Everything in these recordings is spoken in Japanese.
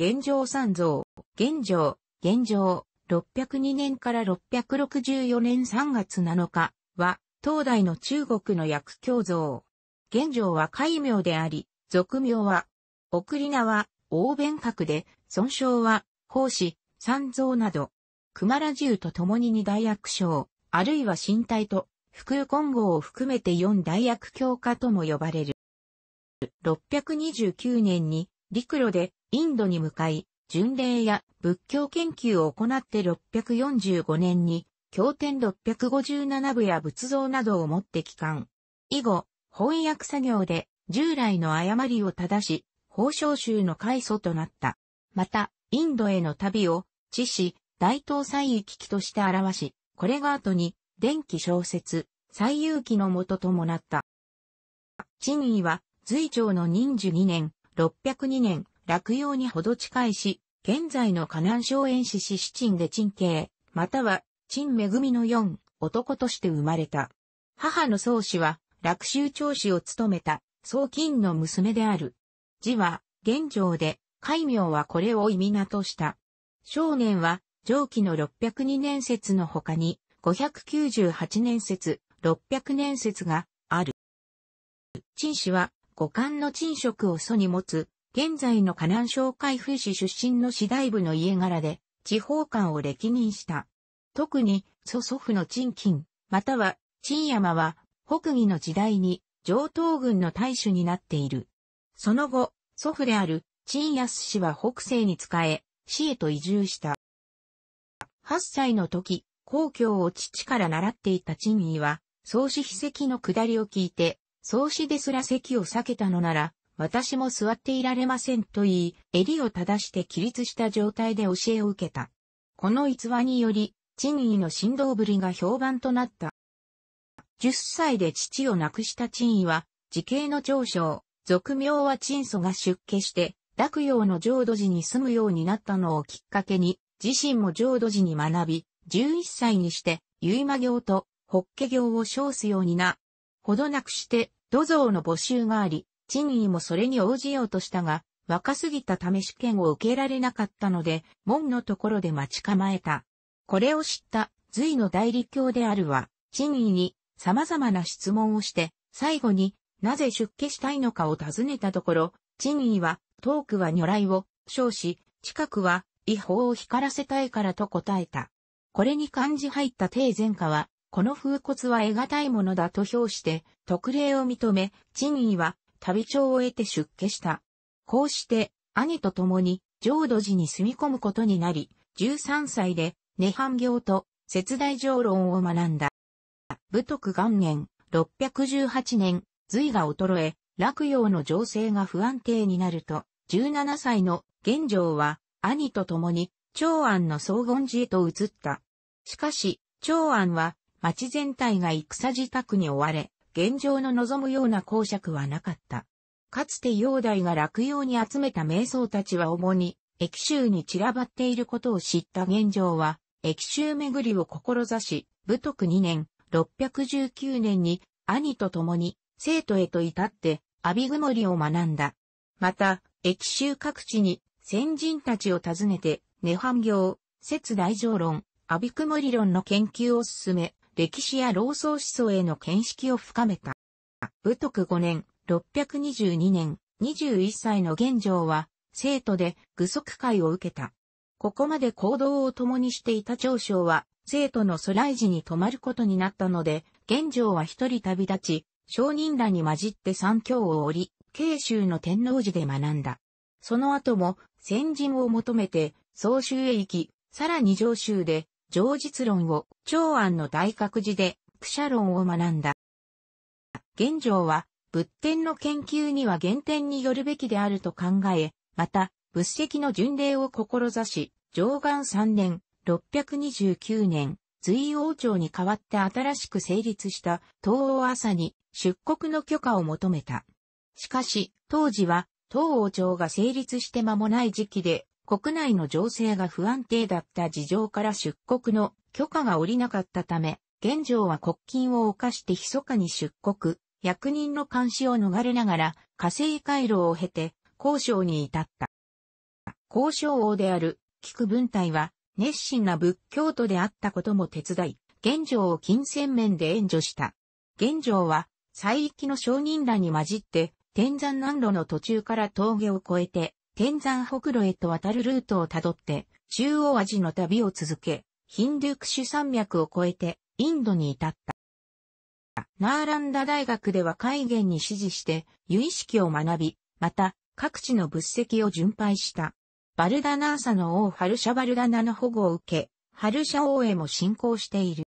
現状三蔵、現状、現状、602年から664年3月7日は、東大の中国の薬教像。現状は戒名であり、俗名は、送り名は、大弁格で、損傷は、奉仕、三蔵など、熊良銃と共に二大薬章、あるいは身体と、福根号を含めて四大薬教科とも呼ばれる。629年に、陸路でインドに向かい、巡礼や仏教研究を行って645年に、経典657部や仏像などを持って帰還。以後、翻訳作業で従来の誤りを正し、法召集の開祖となった。また、インドへの旅を、知史、大東西域記として表し、これが後に、電気小説、西遊記のもとともなった。陳位は、随朝の任寿2年、602年、落葉にほど近いし、現在の河南省遠市市市鎮で陳慶、または、陳恵の四男として生まれた。母の宗氏は、落州長氏を務めた、宗金の娘である。字は、現状で、海名はこれを意味なとした。少年は、上記の602年説の他に、598年説、600年説がある。陳氏は、五感の陳職を祖に持つ、現在の河南省海府市出身の市大部の家柄で、地方官を歴任した。特に、祖祖父の賃金、または、陳山は、北魏の時代に、上東軍の大主になっている。その後、祖父である、陳安氏は北西に仕え、市へと移住した。8歳の時、皇居を父から習っていた陳義は、宗師秘跡の下りを聞いて、創始ですら席を避けたのなら、私も座っていられませんと言い、襟を正して起立した状態で教えを受けた。この逸話により、陳位の振動ぶりが評判となった。10歳で父を亡くした陳位は、時系の長将、俗名は陳祖が出家して、洛陽の浄土寺に住むようになったのをきっかけに、自身も浄土寺に学び、11歳にして、結馬行と法華行を称すようにな、ほどなくして、土蔵の募集があり、賃位もそれに応じようとしたが、若すぎたため試験を受けられなかったので、門のところで待ち構えた。これを知った隋の代理教であるは、賃位に様々な質問をして、最後になぜ出家したいのかを尋ねたところ、賃位は、遠くは如来を称し、近くは違法を光らせたいからと答えた。これに漢字入った定前科は、この風骨は得難いものだと評して、特例を認め、陳位は旅長を得て出家した。こうして、兄と共に浄土寺に住み込むことになり、13歳で、涅槃行と、節大上論を学んだ。武徳元年、618年、隋が衰え、洛陽の情勢が不安定になると、17歳の玄奘は、兄と共に、長安の荘厳寺へと移った。しかし、長安は、町全体が戦自宅に追われ、現状の望むような公爵はなかった。かつて煬帝が落葉に集めた瞑想たちは主に、駅州に散らばっていることを知った現状は、駅州巡りを志し、武徳2年、619年に、兄と共に、生徒へと至って、阿ビ曇りを学んだ。また、駅州各地に、先人たちを訪ねて、涅槃行、説大乗論、阿ビ曇り論の研究を進め、歴史や老僧思想への見識を深めた。武徳5年、622年、21歳の玄奘は、生徒で愚足会を受けた。ここまで行動を共にしていた長将は、生徒の祖来寺に泊まることになったので、玄奘は一人旅立ち、商人らに混じって三教を降り、慶州の天皇寺で学んだ。その後も、先人を求めて、総州へ行き、さらに上州で、常実論を長安の大覚寺で、クシャ論を学んだ。玄奘は、仏典の研究には原点によるべきであると考え、また、仏石の巡礼を志し、上岸3年、629年、隋王朝に代わって新しく成立した東欧朝に出国の許可を求めた。しかし、当時は東王朝が成立して間もない時期で、国内の情勢が不安定だった事情から出国の許可が下りなかったため、玄城は国禁を犯して密かに出国、役人の監視を逃れながら、火星回廊を経て、交渉に至った。交渉王である、菊文体は、熱心な仏教徒であったことも手伝い、玄城を金銭面で援助した。玄城は、西域の商人らに混じって、天山南路の途中から峠を越えて、天山北路へと渡るルートをたどって、中央アジの旅を続け、ヒンドゥクシュ山脈を越えてインドに至った。ナーランダ大学では海原に支持して、有意識を学び、また、各地の仏石を巡拝した。バルダナーサの王ハルシャバルダナの保護を受け、ハルシャ王へも信仰している。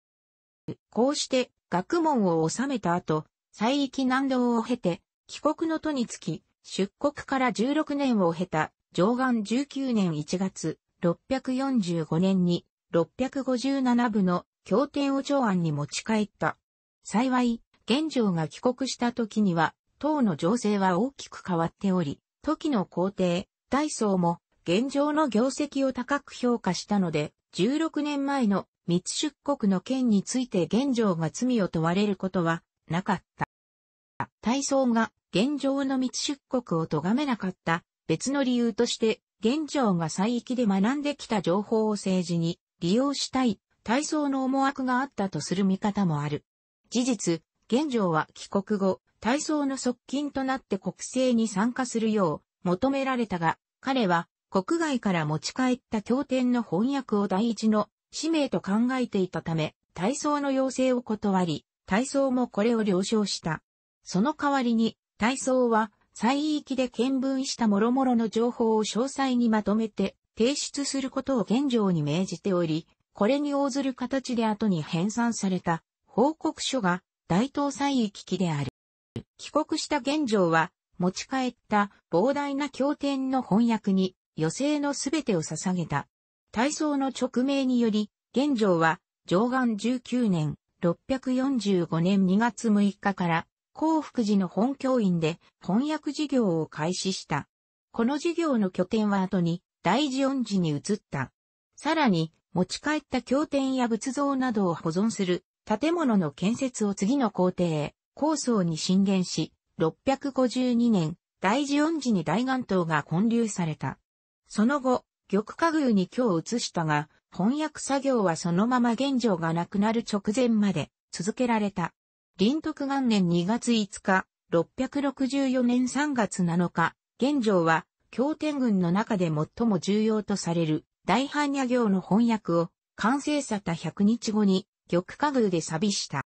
こうして、学問を収めた後、西域南道を経て、帰国の途につき、出国から16年を経た、上岸19年1月、645年に、657部の協定を長安に持ち帰った。幸い、玄奘が帰国した時には、唐の情勢は大きく変わっており、時の皇帝、大僧も、現状の業績を高く評価したので、16年前の密出国の件について玄奘が罪を問われることはなかった。大僧が現状の密出国を咎めなかった別の理由として、玄奘が西域で学んできた情報を政治に利用したい、体操の思惑があったとする見方もある。事実、玄奘は帰国後、体操の側近となって国政に参加するよう求められたが、彼は国外から持ち帰った経典の翻訳を第一の使命と考えていたため、体操の要請を断り、体操もこれを了承した。その代わりに、体操は、西域で見聞した諸々の情報を詳細にまとめて、提出することを現状に命じており、これに応ずる形で後に編纂された報告書が大東西域記である。帰国した現状は持ち帰った膨大な経典の翻訳に余生のすべてを捧げた。体操の勅命により、現状は上岸19年645年2月6日から幸福寺の本教院で翻訳事業を開始した。この事業の拠点は後に大寺恩寺に移った。さらに、持ち帰った経典や仏像などを保存する建物の建設を次の工程へ、構想に進言し、652年、大寺恩寺に大岩塔が建立された。その後、玉下宮に今日移したが、翻訳作業はそのまま現状がなくなる直前まで続けられた。林徳元年2月5日、664年3月7日、現状は経典群の中で最も重要とされる大般若行の翻訳を完成さた100日後に玉下宮で錆びした。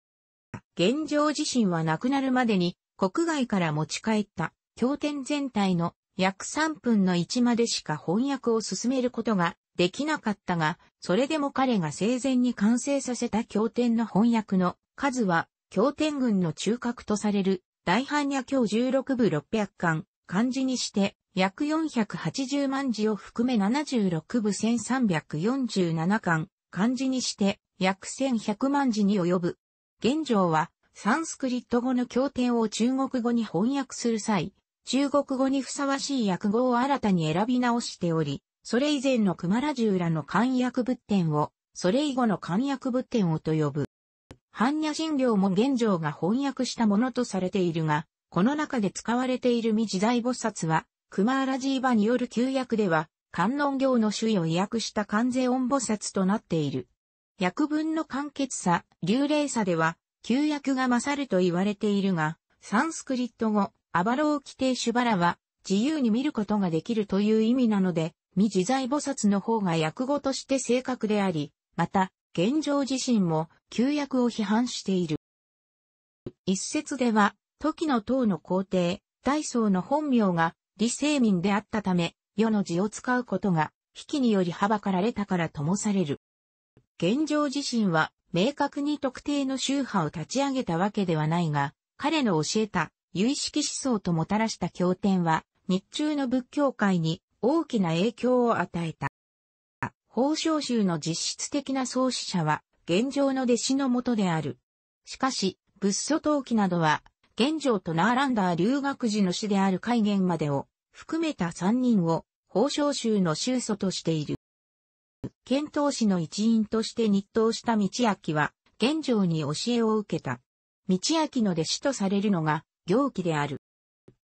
現状自身は亡くなるまでに国外から持ち帰った経典全体の約3分の1までしか翻訳を進めることができなかったが、それでも彼が生前に完成させた経典の翻訳の数は、経典群の中核とされる大般若経16部600巻、漢字にして約480万字を含め76部1347巻、漢字にして約1100万字に及ぶ。現状は、サンスクリット語の経典を中国語に翻訳する際、中国語にふさわしい訳語を新たに選び直しており、それ以前のクマラジューラの漢訳仏典を、それ以後の漢訳仏典をと呼ぶ。般若心経も現状が翻訳したものとされているが、この中で使われている未時代菩薩は、クマーラジーバによる旧約では、観音行の主位を意訳した関税音菩薩となっている。訳文の簡潔さ、流霊さでは、旧約が勝ると言われているが、サンスクリット語、アバロー規定シュバラは、自由に見ることができるという意味なので、未自在菩薩の方が訳語として正確であり、また、現状自身も旧約を批判している。一説では、時の唐の皇帝、大僧の本名が、理性民であったため、世の字を使うことが、引きによりはばかられたからともされる。現状自身は、明確に特定の宗派を立ち上げたわけではないが、彼の教えた、有意識思想ともたらした経典は、日中の仏教界に大きな影響を与えた。法相宗の実質的な創始者は、現状の弟子のもとである。しかし、仏祖陶器などは、現状とナーランダー留学時の死である戒厳までを含めた3人を、法奨州の州祖としている。遣唐使の一員として日当した道明は、玄奘に教えを受けた。道明の弟子とされるのが、行基である。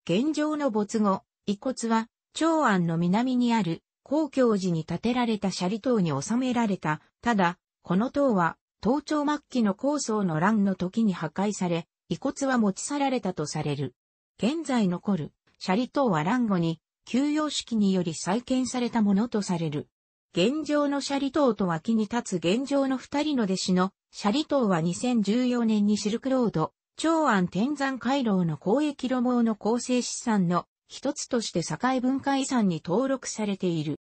玄奘の没後、遺骨は、長安の南にある、公教寺に建てられた斜里島に収められた。ただ、この塔は、東朝末期の高層の乱の時に破壊され、遺骨は持ち去られたとされる。現在残るシャリ島はランゴに、休養式により再建されたものとされる。現状のシャリ島と脇に立つ現状の二人の弟子の、シャリ島は2014年にシルクロード、長安天山回廊の交易路網の構成資産の一つとして境文化遺産に登録されている。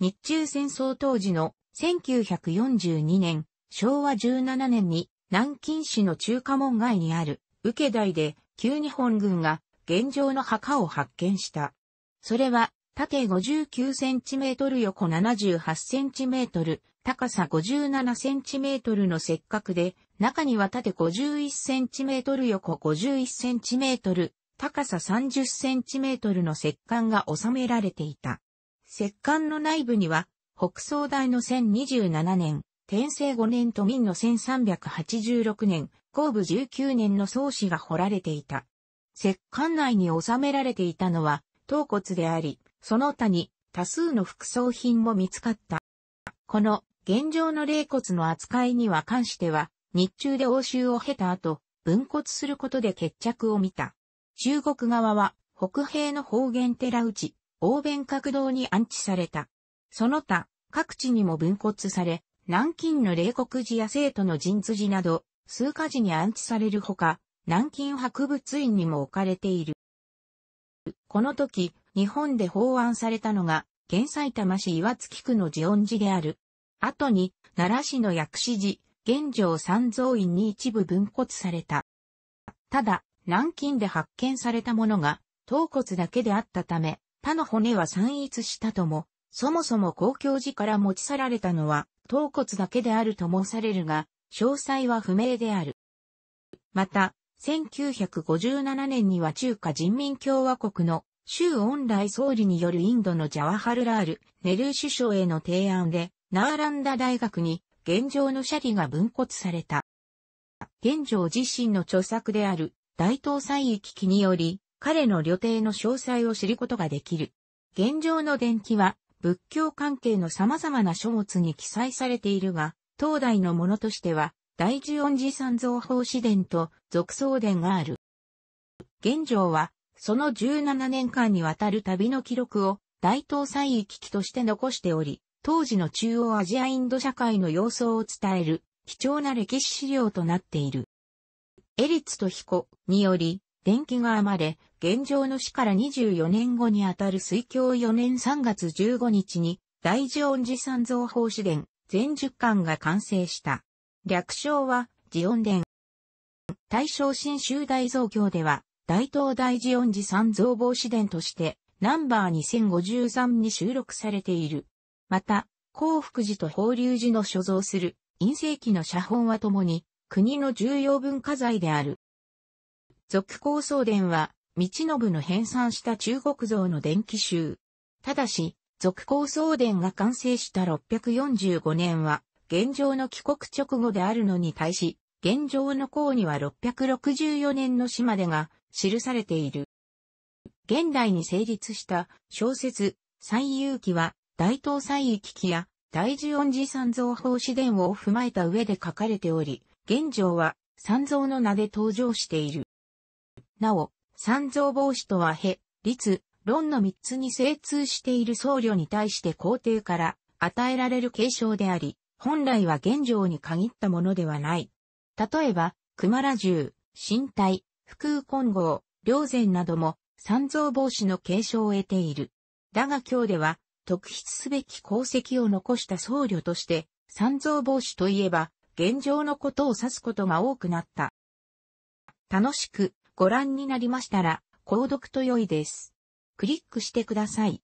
日中戦争当時の1942年、昭和17年に南京市の中華門街にある、受台で旧日本軍が現状の墓を発見した。それは、縦59センチメートル横78センチメートル、高さ57センチメートルの石角で、中には縦51センチメートル横51センチメートル、高さ30センチメートルの石棺が収められていた。石棺の内部には、北総大の1027年、天政5年と明の1386年、後部19年の創始が掘られていた。石棺内に収められていたのは頭骨であり、その他に多数の副葬品も見つかった。この現状の霊骨の扱いには関しては、日中で応酬を経た後、分骨することで決着を見た。中国側は北平の方言寺内、欧弁角道に安置された。その他、各地にも分骨され、南京の霊国寺や生徒の神寺など、数カ寺に安置されるほか、南京博物院にも置かれている。この時、日本で法案されたのが、現埼玉市岩槻区の寺音寺である。後に、奈良市の薬師寺、現状三蔵院に一部分骨された。ただ、南京で発見されたものが、頭骨だけであったため、他の骨は散逸したとも、そもそも公共寺から持ち去られたのは、頭骨だけであると申されるが、詳細は不明である。また、1957年には中華人民共和国の州恩来総理によるインドのジャワハルラール、ネルー首相への提案で、ナーランダ大学に現状のシャリが分骨された。現状自身の著作である大東西域記により、彼の旅程の詳細を知ることができる。現状の伝記は、仏教関係の様々な書物に記載されているが、当代のものとしては、大樹音寺山造法師殿と俗僧殿がある。現状は、その17年間にわたる旅の記録を大東西域記として残しており、当時の中央アジアインド社会の様相を伝える貴重な歴史資料となっている。エリツと彦により、伝記が編まれ、現状の死から24年後にあたる水教4年3月15日に、大寺音寺三蔵法師殿、全10巻が完成した。略称は、ジオン殿。大正新州大造業では、大東大ジオン寺三造防止殿として、ナンバー2053に収録されている。また、幸福寺と法隆寺の所蔵する、陰性期の写本は共に、国の重要文化財である。俗高僧伝は、道信の編纂した中国像の伝記集。ただし、俗高僧伝が完成した645年は、現状の帰国直後であるのに対し、現状の項には664年の死までが記されている。現代に成立した小説、最遊記は、大東西域記や大樹恩寺三蔵法師伝を踏まえた上で書かれており、現状は三蔵の名で登場している。なお、三蔵法師とはへ、律、論の三つに精通している僧侶に対して皇帝から与えられる継承であり、本来は現状に限ったものではない。例えば、熊羅獣、身体、腹空混合、霊禅なども、三蔵防止の継承を得ている。だが今日では、特筆すべき功績を残した僧侶として、三蔵防止といえば、現状のことを指すことが多くなった。楽しくご覧になりましたら、購読と良いです。クリックしてください。